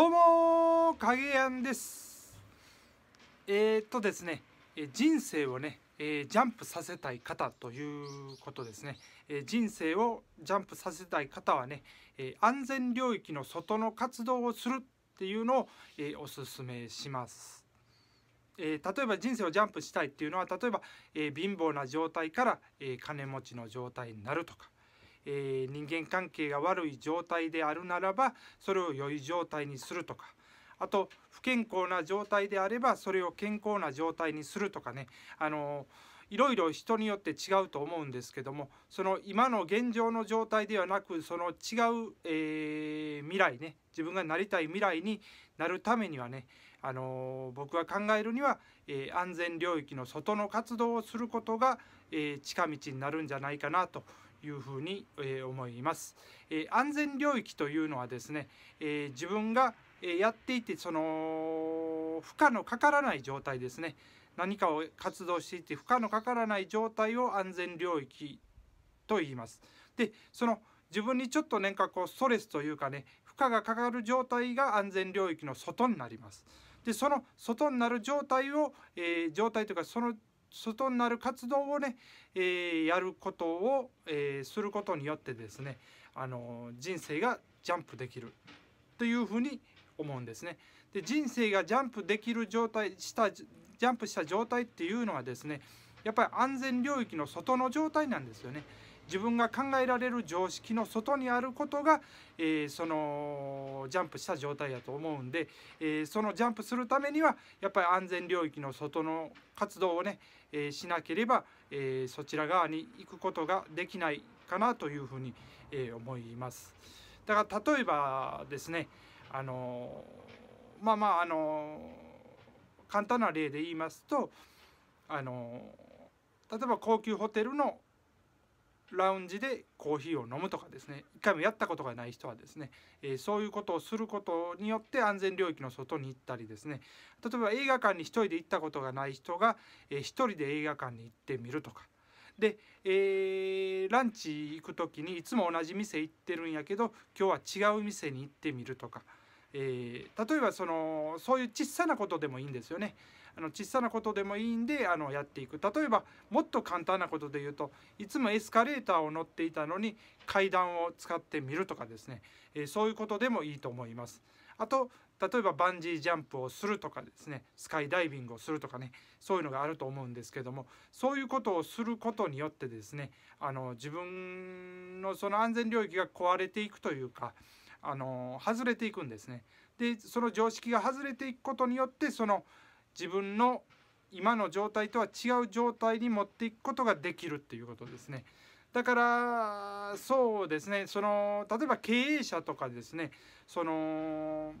どうも影山ですえー、っとですね人生をね、えー、ジャンプさせたい方ということですね、えー、人生をジャンプさせたい方はね、え安全領域の外の活動をするっていうのを、えおすすめしますえー、例えば人生をジャンプしたいっていうのは例えば、えー、貧乏な状態から、えー、金持ちの状態になるとかえー、人間関係が悪い状態であるならばそれを良い状態にするとかあと不健康な状態であればそれを健康な状態にするとかねあのいろいろ人によって違うと思うんですけどもその今の現状の状態ではなくその違う、えー、未来ね自分がなりたい未来になるためにはね、あの僕が考えるには、えー、安全領域の外の活動をすることが、えー、近道になるんじゃないかなというふうに、え思います、え安全領域というのはですね、え自分がやっていてその負荷のかからない状態ですね何かを活動していて負荷のかからない状態を安全領域と言います。でその自分にちょっとなんかこうストレスというかね負荷がかかる状態が安全領域の外になります。でその外になる状態を、えー、状態というかその外になる活動をね、えー、やることを、えー、することによってですねあの人生がジャンプできるというふうに思うんですね。で人生がジャンプできる状態したジャンプした状態っていうのはですねやっぱり安全領域の外の状態なんですよね。自分が考えられる常識の外にあることが、えー、そのジャンプした状態やと思うんで、えー、そのジャンプするためにはやっぱり安全領域の外の活動をね、えー、しなければ、えそちら側に行くことができないかなというふうに、え思います。だから例えばですねあのまあまああの簡単な例で言いますとあの例えば高級ホテルのラウンジでコーヒーを飲むとかですね一回もやったことがない人はですね、えー、そういうことをすることによって安全領域の外に行ったりですね例えば映画館に1人で行ったことがない人が、えー、1人で映画館に行ってみるとかで、えー、ランチ行く時にいつも同じ店行ってるんやけど今日は違う店に行ってみるとか。えー、例えばそのそういう小さなことでもいいんですよね。あの小さなことでもいいんであのやっていく例えばもっと簡単なことで言うといつもエスカレーターを乗っていたのに階段を使ってみるとかですね、えー、そういうことでもいいと思います。あと例えばバンジージャンプをするとかですねスカイダイビングをするとかねそういうのがあると思うんですけどもそういうことをすることによってですねあの自分のその安全領域が壊れていくというかあの外れていくんですね。でその常識が外れていくことによってその自分の今の状態とは違う状態に持っていくことができるっていうことですね。だからそうですねその例えば経営者とかですねその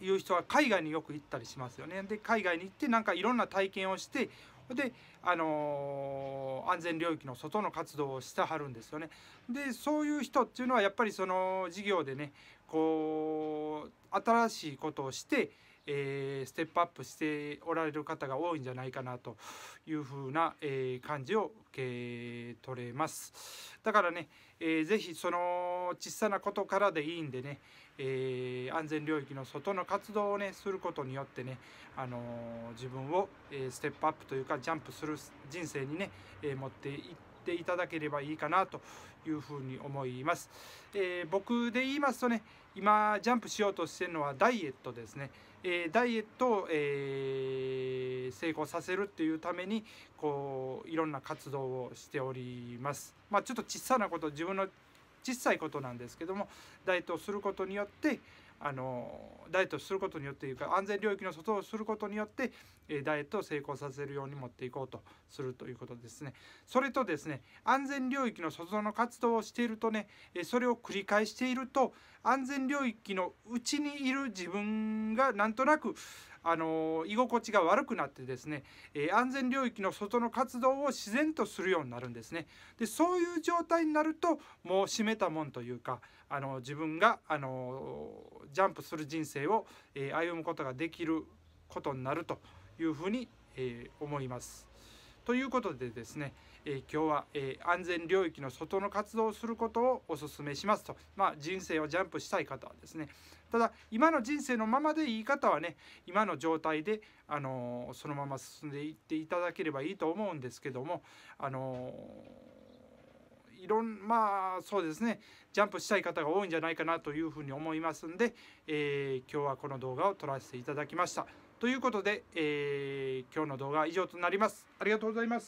いう人は海外によく行ったりしますよね。で海外に行ってなんかいろんな体験をしてで、あのー、安全領域の外の活動をしてはるんですよね。でそういう人っていうのはやっぱりその事業でねこう新しいことをして、えー、ステップアップしておられる方が多いんじゃないかなというふうな、えー、感じを受け取れます。だからね、えー、ぜひその小さなことからでいいんでね、えー、安全領域の外の活動をねすることによってね、あのー、自分を、えステップアップというかジャンプする人生にね、え持っていっていただければいいかなというふうに思います、え僕で言いますとね今ジャンプしようとしてるのはダイエットですね、えダイエットを、えー、成功させるっていうためにこういろんな活動をしております。まあ、ちょっと小さなこと自分の小さいことなんですけどもダイエットをすることによって、あのダイエットすることによっていうか安全領域の外をすることによって、えダイエットを成功させるように持っていこうとするということですね。それとですね安全領域の外の活動をしているとね、えそれを繰り返していると安全領域の内にいる自分がなんとなくあの居心地が悪くなってですね、え安全領域の外の活動を自然とするようになるんですね。でそういう状態になるともう閉めたもんというかあの自分があのジャンプする人生を、え歩むことができることになるというふうに、え思います。ということでですね、え今日は、え安全領域の外の活動をすることをお勧めしますと、まあ、人生をジャンプしたい方はですねただ今の人生のままでいい方はね今の状態で、あのそのまま進んでいっていただければいいと思うんですけども、あのーろんまあそうですねジャンプしたい方が多いんじゃないかなというふうに思いますんで、えー、今日はこの動画を撮らせていただきました。ということで、えー、今日の動画は以上となります。ありがとうございます。